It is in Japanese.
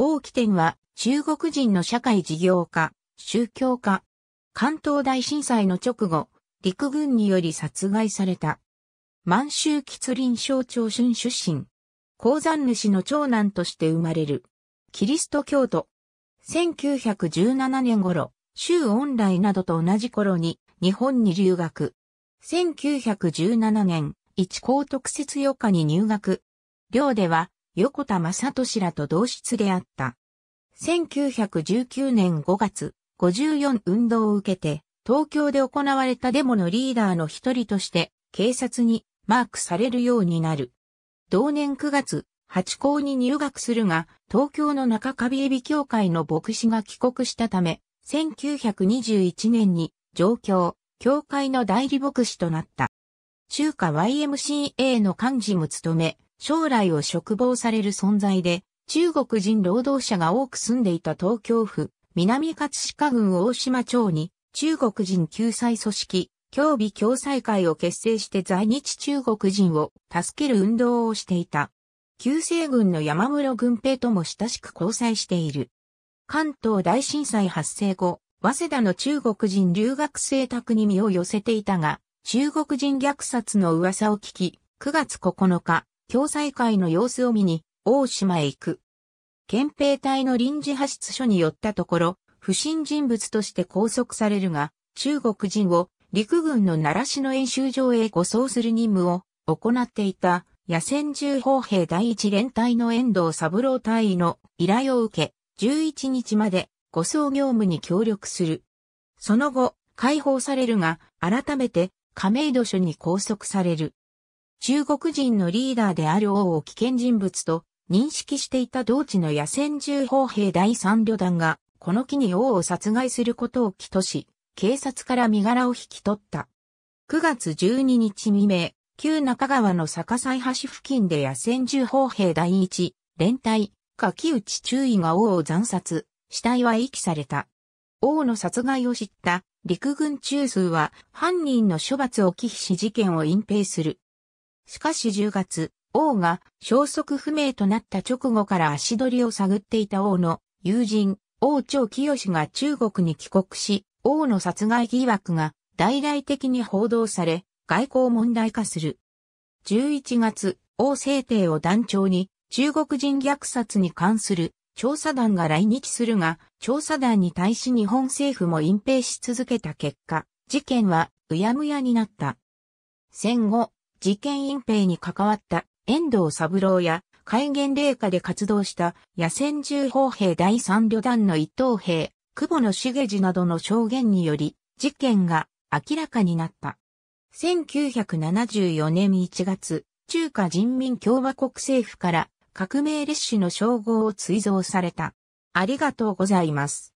王岐天は中国人の社会事業家、宗教家。関東大震災の直後、陸軍により殺害された。満州吉林省長春出身。鉱山主の長男として生まれる。キリスト教徒。1917年頃、周恩来などと同じ頃に日本に留学。1917年、一高特設予科に入学。寮では横田正俊らと同室であった。1919年5月、54運動を受けて、東京で行われたデモのリーダーの一人として、警察にマークされるようになる。同年9月、八校に入学するが、東京の中カビエビ協会の牧師が帰国したため、1921年に上京、教会の代理牧師となった。中華 YMCA の幹事も務め、将来を嘱望される存在で、中国人労働者が多く住んでいた東京府、南葛飾郡大島町に、中国人救済組織、協備共済会を結成して在日中国人を助ける運動をしていた。旧西軍の山室軍兵とも親しく交際している。関東大震災発生後、早稲田の中国人留学生宅に身を寄せていたが、中国人虐殺の噂を聞き、9月9日、共済会の様子を見に、大島へ行く。憲兵隊の臨時派出所に寄ったところ、不審人物として拘束されるが、中国人を陸軍の奈良市の演習場へ護送する任務を行っていた野戦重砲兵第一連隊の遠藤三郎隊員の依頼を受け、11日まで護送業務に協力する。その後、解放されるが、改めて亀戸署に拘束される。中国人のリーダーである王を危険人物と認識していた同地の野戦銃砲兵第三旅団が、この機に王を殺害することを起とし、警察から身柄を引き取った。9月12日未明、旧中川の坂西橋付近で野戦銃砲兵第一、連隊、柿内中尉が王を惨殺、死体は遺棄された。王の殺害を知った陸軍中枢は犯人の処罰を忌避し事件を隠蔽する。しかし10月、王が消息不明となった直後から足取りを探っていた王の友人、王朝清が中国に帰国し、王の殺害疑惑が大々的に報道され、外交問題化する。11月、王制定を団長に中国人虐殺に関する調査団が来日するが、調査団に対し日本政府も隠蔽し続けた結果、事件はうやむやになった。戦後、事件隠蔽に関わった遠藤三郎や戒厳令下で活動した野戦重砲兵第三旅団の一等兵、久保の茂次などの証言により事件が明らかになった。1974年1月、中華人民共和国政府から革命烈士の称号を追贈された。ありがとうございます。